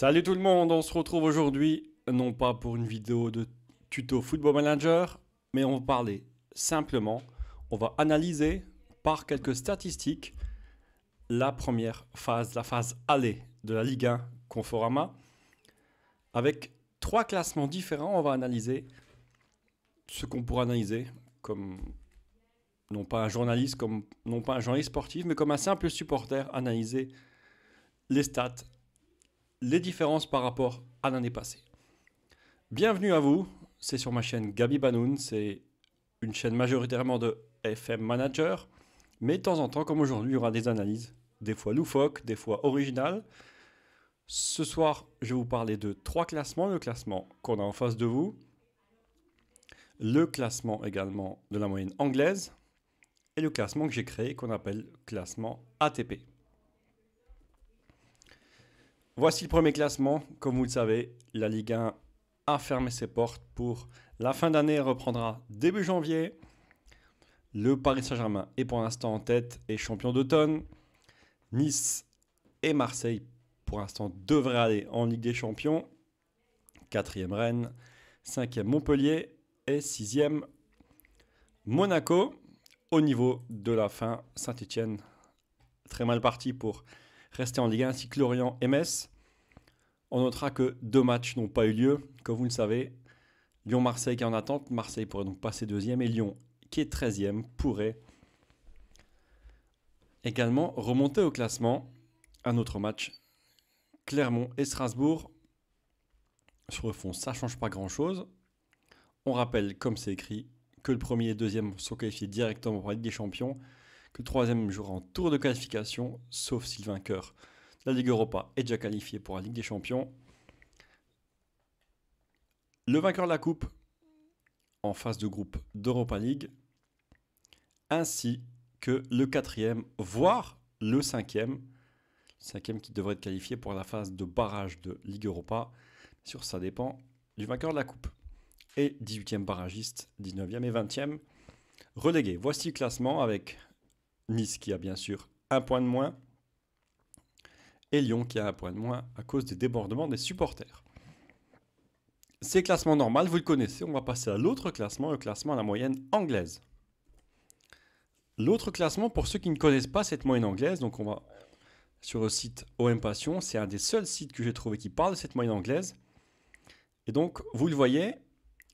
Salut tout le monde, on se retrouve aujourd'hui, non pas pour une vidéo de tuto Football Manager, mais on va parler simplement, on va analyser par quelques statistiques la première phase, la phase aller de la Ligue 1 Conforama. Avec trois classements différents, on va analyser ce qu'on pourrait analyser comme non pas un journaliste, comme non pas un journaliste sportif, mais comme un simple supporter, analyser les stats les différences par rapport à l'année passée. Bienvenue à vous, c'est sur ma chaîne Gabi Banoun, c'est une chaîne majoritairement de FM Manager, mais de temps en temps, comme aujourd'hui, il y aura des analyses, des fois loufoques, des fois originales. Ce soir, je vais vous parler de trois classements, le classement qu'on a en face de vous, le classement également de la moyenne anglaise, et le classement que j'ai créé qu'on appelle classement ATP. Voici le premier classement. Comme vous le savez, la Ligue 1 a fermé ses portes pour la fin d'année reprendra début janvier. Le Paris Saint-Germain est pour l'instant en tête et champion d'automne. Nice et Marseille pour l'instant devraient aller en Ligue des Champions. Quatrième Rennes, cinquième Montpellier et sixième Monaco. Au niveau de la fin, Saint-Etienne, très mal parti pour resté en Ligue 1 ainsi que Lorient et Metz. On notera que deux matchs n'ont pas eu lieu, comme vous le savez. Lyon-Marseille qui est en attente. Marseille pourrait donc passer deuxième et Lyon, qui est 13 pourrait également remonter au classement. Un autre match, Clermont et Strasbourg. Sur le fond, ça ne change pas grand-chose. On rappelle, comme c'est écrit, que le premier et le deuxième sont qualifiés directement pour la Ligue des Champions que troisième jouera en tour de qualification, sauf si le vainqueur de la Ligue Europa est déjà qualifié pour la Ligue des Champions. Le vainqueur de la Coupe en phase de groupe d'Europa League, ainsi que le quatrième, voire le cinquième, cinquième qui devrait être qualifié pour la phase de barrage de Ligue Europa. Sur ça dépend du vainqueur de la Coupe. Et 18e barragiste, 19e et 20e relégué. Voici le classement avec Nice qui a bien sûr un point de moins. Et Lyon qui a un point de moins à cause des débordements des supporters. C'est classement normal, vous le connaissez. On va passer à l'autre classement, le classement à la moyenne anglaise. L'autre classement, pour ceux qui ne connaissent pas cette moyenne anglaise, donc on va sur le site OM Passion, c'est un des seuls sites que j'ai trouvé qui parle de cette moyenne anglaise. Et donc, vous le voyez,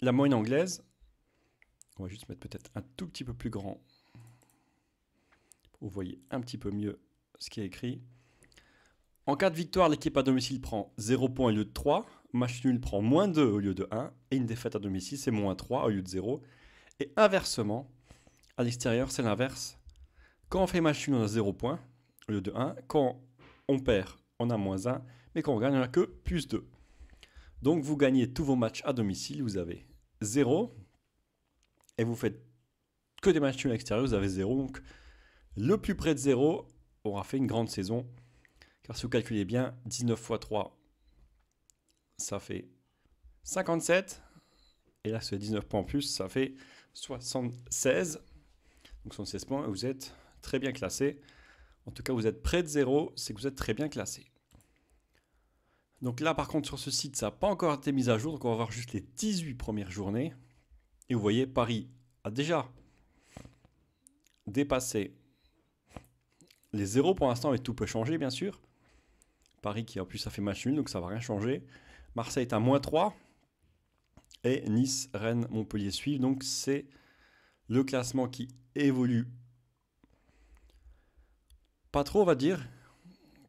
la moyenne anglaise, on va juste mettre peut-être un tout petit peu plus grand vous voyez un petit peu mieux ce qui est écrit. En cas de victoire, l'équipe à domicile prend 0 points au lieu de 3, match nul prend moins 2 au lieu de 1, et une défaite à domicile, c'est moins 3 au lieu de 0. Et inversement, à l'extérieur, c'est l'inverse. Quand on fait match nul, on a 0 points au lieu de 1. Quand on perd, on a moins 1, mais quand on gagne, on n'a que plus 2. Donc vous gagnez tous vos matchs à domicile, vous avez 0, et vous faites que des matchs à l'extérieur, vous avez 0. Donc le plus près de zéro aura fait une grande saison. Car si vous calculez bien, 19 x 3, ça fait 57. Et là, ce 19 points en plus, ça fait 76. Donc 76 points, vous êtes très bien classé. En tout cas, vous êtes près de zéro, c'est que vous êtes très bien classé. Donc là, par contre, sur ce site, ça n'a pas encore été mis à jour. Donc on va voir juste les 18 premières journées. Et vous voyez, Paris a déjà dépassé les zéros pour l'instant, mais tout peut changer, bien sûr. Paris qui, en plus, a fait match nul, donc ça va rien changer. Marseille est à moins 3. Et Nice, Rennes, Montpellier suivent. Donc c'est le classement qui évolue. Pas trop, on va dire,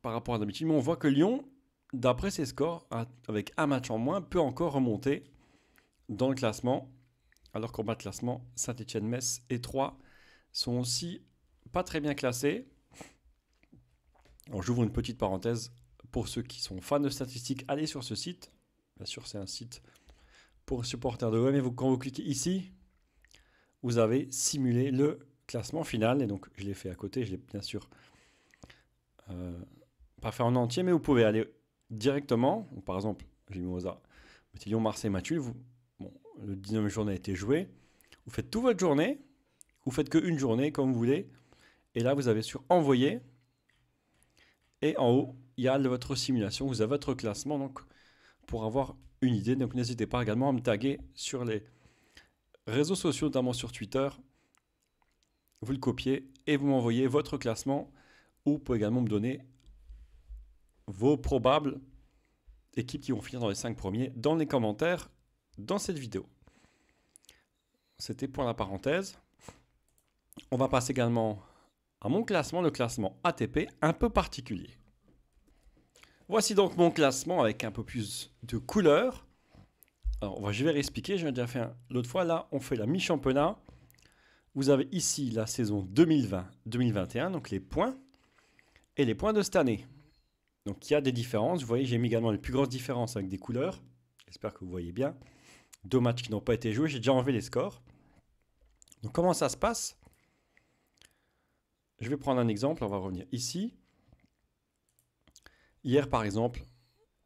par rapport à d'habitude. Mais on voit que Lyon, d'après ses scores, avec un match en moins, peut encore remonter dans le classement. Alors qu'en bas de classement, Saint-Etienne, Metz et 3 sont aussi pas très bien classés. Alors j'ouvre une petite parenthèse. Pour ceux qui sont fans de statistiques, allez sur ce site. Bien sûr, c'est un site pour supporters de l'OM. Et quand vous cliquez ici, vous avez simulé le classement final. Et donc, je l'ai fait à côté. Je l'ai bien sûr euh, pas fait en entier, mais vous pouvez aller directement. par exemple, j'ai mis Lyon, Marseille, Mathieu. le 19e journée a été joué. Vous faites toute votre journée. Vous faites qu'une journée, comme vous voulez. Et là, vous avez sur envoyer. Et en haut, il y a votre simulation, vous avez votre classement donc pour avoir une idée. Donc n'hésitez pas également à me taguer sur les réseaux sociaux, notamment sur Twitter. Vous le copiez et vous m'envoyez votre classement ou vous pouvez également me donner vos probables équipes qui vont finir dans les 5 premiers dans les commentaires dans cette vidéo. C'était pour la parenthèse. On va passer également à mon classement, le classement ATP, un peu particulier. Voici donc mon classement avec un peu plus de couleurs. Alors, je vais réexpliquer, je déjà fait l'autre fois. Là, on fait la mi-championnat. Vous avez ici la saison 2020-2021, donc les points, et les points de cette année. Donc il y a des différences. Vous voyez, j'ai mis également les plus grosses différences avec des couleurs. J'espère que vous voyez bien. Deux matchs qui n'ont pas été joués, j'ai déjà enlevé les scores. Donc comment ça se passe je vais prendre un exemple, on va revenir ici. Hier, par exemple,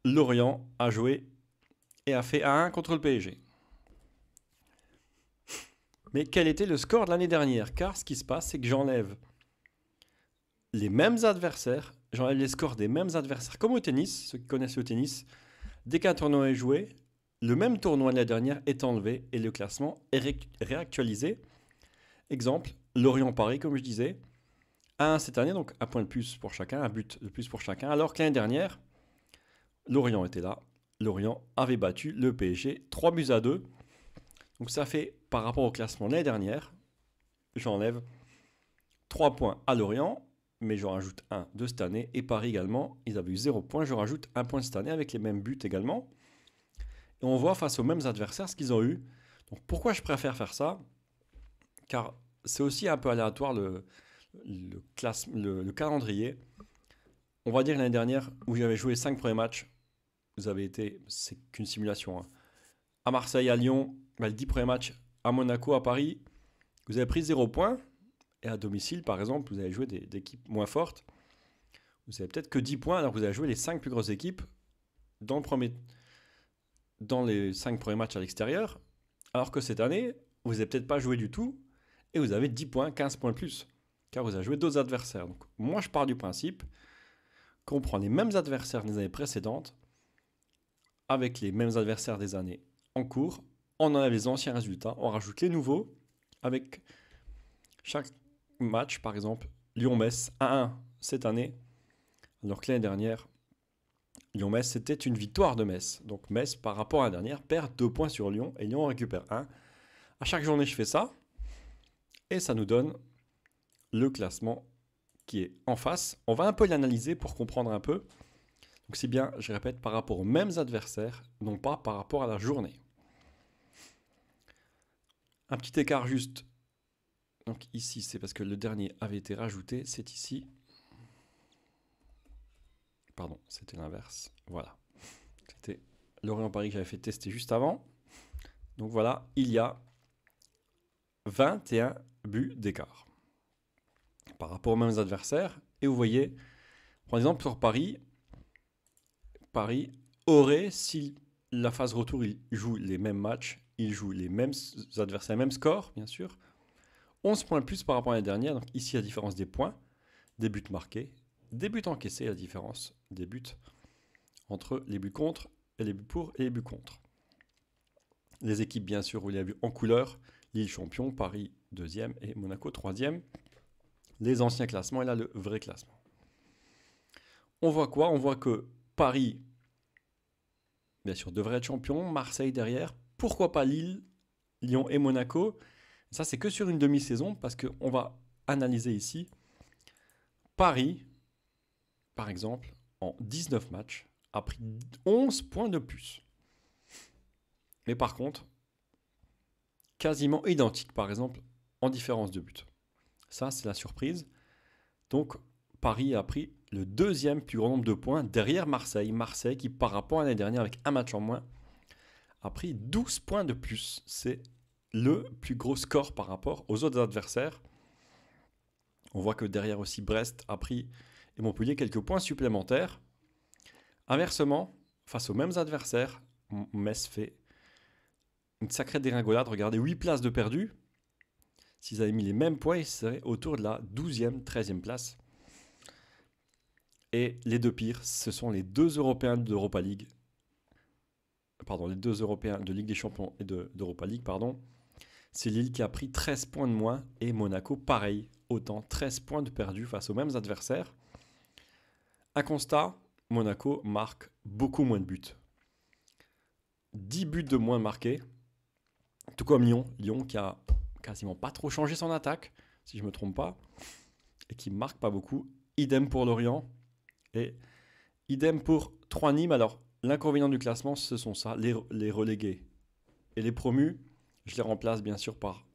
Lorient a joué et a fait 1 contre le PSG. Mais quel était le score de l'année dernière Car ce qui se passe, c'est que j'enlève les mêmes adversaires, j'enlève les scores des mêmes adversaires, comme au tennis, ceux qui connaissent le tennis. Dès qu'un tournoi est joué, le même tournoi de la dernière est enlevé et le classement est réactualisé. Exemple, Lorient-Paris, comme je disais cette année, donc un point de plus pour chacun, un but de plus pour chacun. Alors que l'année dernière, Lorient était là. Lorient avait battu le PSG 3 buts à 2. Donc ça fait, par rapport au classement l'année dernière, j'enlève 3 points à Lorient, mais je rajoute 1 de cette année. Et Paris également, ils avaient eu 0 points, je rajoute 1 point cette année avec les mêmes buts également. Et on voit face aux mêmes adversaires ce qu'ils ont eu. Donc pourquoi je préfère faire ça Car c'est aussi un peu aléatoire le, le, le, calendrier, on va dire l'année dernière, où avez joué 5 premiers matchs, vous avez été, c'est qu'une simulation, hein. à Marseille, à Lyon, 10 bah, premiers matchs, à Monaco, à Paris, vous avez pris 0 points, et à domicile, par exemple, vous avez joué des, équipes moins fortes, vous avez peut-être que 10 points, alors que vous avez joué les 5 plus grosses équipes dans, le premier, dans les 5 premiers matchs à l'extérieur, alors que cette année, vous n'avez peut-être pas joué du tout, et vous avez 10 points, 15 points de plus car vous avez joué d'autres adversaires. Donc, moi, je pars du principe qu'on prend les mêmes adversaires des années précédentes avec les mêmes adversaires des années en cours, on en a les anciens résultats, on rajoute les nouveaux avec chaque match, par exemple, Lyon-Metz 1-1 cette année, alors que l'année dernière, Lyon-Metz, c'était une victoire de Metz. Donc Metz, par rapport à la dernière, perd 2 points sur Lyon et Lyon récupère 1. À chaque journée, je fais ça. Et ça nous donne le classement qui est en face. On va un peu l'analyser pour comprendre un peu. Donc c'est bien, je répète, par rapport aux mêmes adversaires, non pas par rapport à la journée. Un petit écart juste. Donc ici, c'est parce que le dernier avait été rajouté, c'est ici. Pardon, c'était l'inverse. Voilà. C'était Lorient-Paris que j'avais fait tester juste avant. Donc voilà, il y a 21 buts d'écart par rapport aux mêmes adversaires. Et vous voyez, par exemple, sur Paris, Paris aurait, si la phase retour, il joue les mêmes matchs, il joue les mêmes adversaires, même mêmes scores, bien sûr, 11 points de plus par rapport à la dernière. Donc ici, la différence des points, des buts marqués, des buts encaissés, la différence des buts entre les buts contre et les buts pour et les buts contre. Les équipes, bien sûr, vous les avez en couleur, Lille champion, Paris deuxième et Monaco troisième les anciens classements et là le vrai classement. On voit quoi On voit que Paris, bien sûr, devrait être champion, Marseille derrière, pourquoi pas Lille, Lyon et Monaco. Ça, c'est que sur une demi-saison parce qu'on va analyser ici Paris, par exemple, en 19 matchs, a pris 11 points de plus. Mais par contre, quasiment identique, par exemple, en différence de buts. Ça, c'est la surprise. Donc, Paris a pris le deuxième plus grand nombre de points derrière Marseille. Marseille qui, par rapport à l'année dernière, avec un match en moins, a pris 12 points de plus. C'est le plus gros score par rapport aux autres adversaires. On voit que derrière aussi Brest a pris et Montpellier quelques points supplémentaires. Inversement, face aux mêmes adversaires, Metz fait une sacrée déringolade. Regardez, 8 places de perdu. S'ils avaient mis les mêmes points, ils seraient autour de la 12e, 13e place. Et les deux pires, ce sont les deux Européens d'Europa League. Pardon, les deux Européens de Ligue des Champions et d'Europa League, pardon. C'est Lille qui a pris 13 points de moins et Monaco, pareil, autant 13 points de perdu face aux mêmes adversaires. Un constat, Monaco marque beaucoup moins de buts. 10 buts de moins marqués, tout comme Lyon. Lyon qui a quasiment pas trop changé son attaque, si je me trompe pas, et qui marque pas beaucoup. Idem pour Lorient et idem pour 3 Nîmes. Alors, l'inconvénient du classement, ce sont ça, les, les relégués. Et les promus, je les remplace bien sûr par.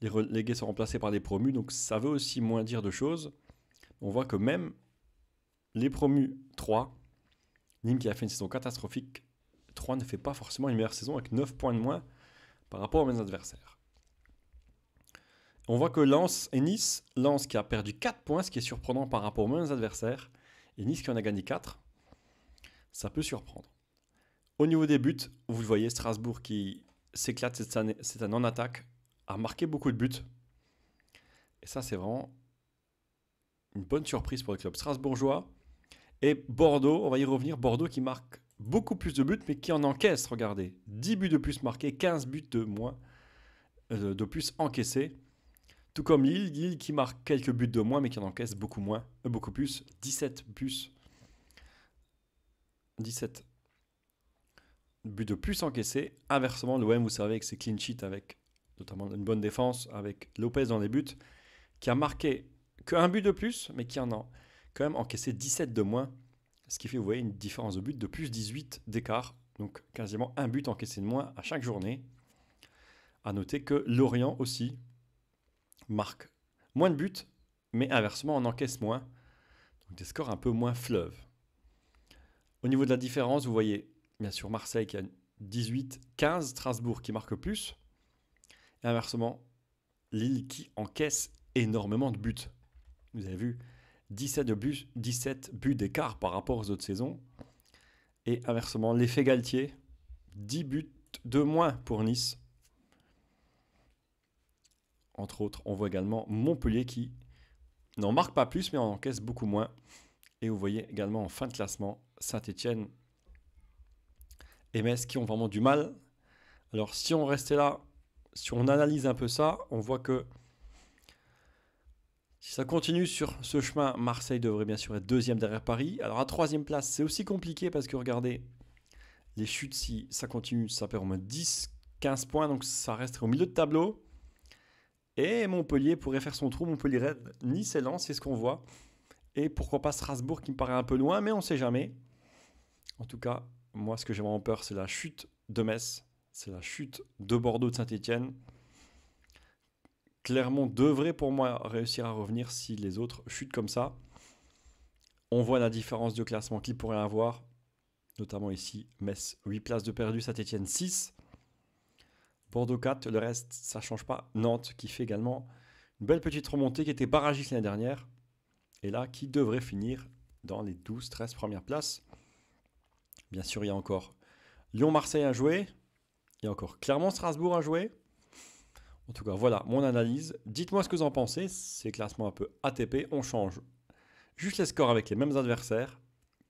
Les relégués sont remplacés par des promus, donc ça veut aussi moins dire de choses. On voit que même les promus 3, Nîmes qui a fait une saison catastrophique, 3 ne fait pas forcément une meilleure saison avec 9 points de moins par rapport aux mêmes adversaires. On voit que Lens et Nice, Lens qui a perdu 4 points, ce qui est surprenant par rapport aux mêmes adversaires, et Nice qui en a gagné 4, ça peut surprendre. Au niveau des buts, vous le voyez, Strasbourg qui s'éclate cette année, c'est un en attaque a marqué beaucoup de buts. Et ça, c'est vraiment une bonne surprise pour le club strasbourgeois. Et Bordeaux, on va y revenir, Bordeaux qui marque beaucoup plus de buts, mais qui en encaisse, regardez. 10 buts de plus marqués, 15 buts de moins, euh, de plus encaissés. Tout comme Lille, qui marque quelques buts de moins, mais qui en encaisse beaucoup moins, euh, beaucoup plus, 17 17 buts de plus encaissés. Inversement, l'OM, vous savez, que c'est clean sheets, avec notamment une bonne défense, avec Lopez dans les buts, qui a marqué qu'un but de plus, mais qui en a quand même encaissé 17 de moins. Ce qui fait, vous voyez, une différence de but de plus 18 d'écart. Donc quasiment un but encaissé de moins à chaque journée. A noter que Lorient aussi, marque moins de buts, mais inversement, on encaisse moins. Donc des scores un peu moins fleuves. Au niveau de la différence, vous voyez bien sûr Marseille qui a 18, 15, Strasbourg qui marque plus. Et inversement, Lille qui encaisse énormément de buts. Vous avez vu 17 17 buts d'écart par rapport aux autres saisons. Et inversement, l'effet Galtier, 10 buts de moins pour Nice entre autres. On voit également Montpellier qui n'en marque pas plus, mais en encaisse beaucoup moins. Et vous voyez également en fin de classement Saint-Etienne et Metz qui ont vraiment du mal. Alors si on restait là, si on analyse un peu ça, on voit que si ça continue sur ce chemin, Marseille devrait bien sûr être deuxième derrière Paris. Alors à troisième place, c'est aussi compliqué parce que regardez, les chutes, si ça continue, ça perd au moins 10, 15 points, donc ça resterait au milieu de tableau. Et Montpellier pourrait faire son trou. Montpellier red Nice et c'est ce qu'on voit. Et pourquoi pas Strasbourg qui me paraît un peu loin, mais on ne sait jamais. En tout cas, moi, ce que j'ai vraiment peur, c'est la chute de Metz. C'est la chute de Bordeaux, de Saint-Etienne. Clermont devrait pour moi réussir à revenir si les autres chutent comme ça. On voit la différence de classement qu'il pourrait avoir, notamment ici, Metz 8 places de perdu, Saint-Etienne 6. Bordeaux 4, le reste, ça change pas. Nantes qui fait également une belle petite remontée, qui était barragiste l'année dernière, et là qui devrait finir dans les 12-13 premières places. Bien sûr, il y a encore Lyon-Marseille à jouer, il y a encore Clermont-Strasbourg à jouer. En tout cas, voilà mon analyse. Dites-moi ce que vous en pensez. C'est classement un peu ATP. On change juste les scores avec les mêmes adversaires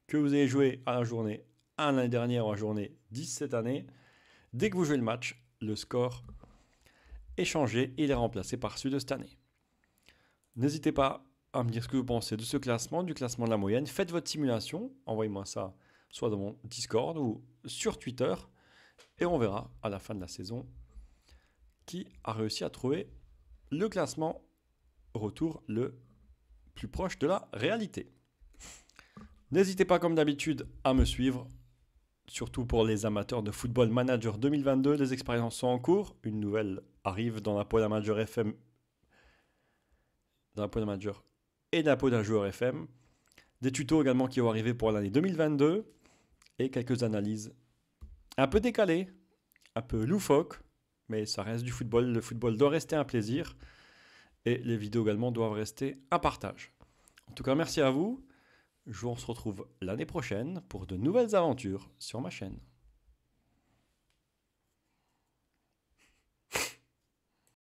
que vous avez joué à la journée 1 l'année dernière ou à la journée 10 cette année. Dès que vous jouez le match, le score est changé et il est remplacé par celui de cette année. N'hésitez pas à me dire ce que vous pensez de ce classement, du classement de la moyenne. Faites votre simulation, envoyez-moi ça soit dans mon Discord ou sur Twitter et on verra à la fin de la saison qui a réussi à trouver le classement retour le plus proche de la réalité. N'hésitez pas comme d'habitude à me suivre Surtout pour les amateurs de Football Manager 2022, les expériences sont en cours. Une nouvelle arrive dans la peau d'un manager FM. Dans la peau d'un manager et dans la peau d'un joueur FM. Des tutos également qui vont arriver pour l'année 2022. Et quelques analyses un peu décalées, un peu loufoques, mais ça reste du football. Le football doit rester un plaisir. Et les vidéos également doivent rester un partage. En tout cas, merci à vous. Je vous se retrouve l'année prochaine pour de nouvelles aventures sur ma chaîne.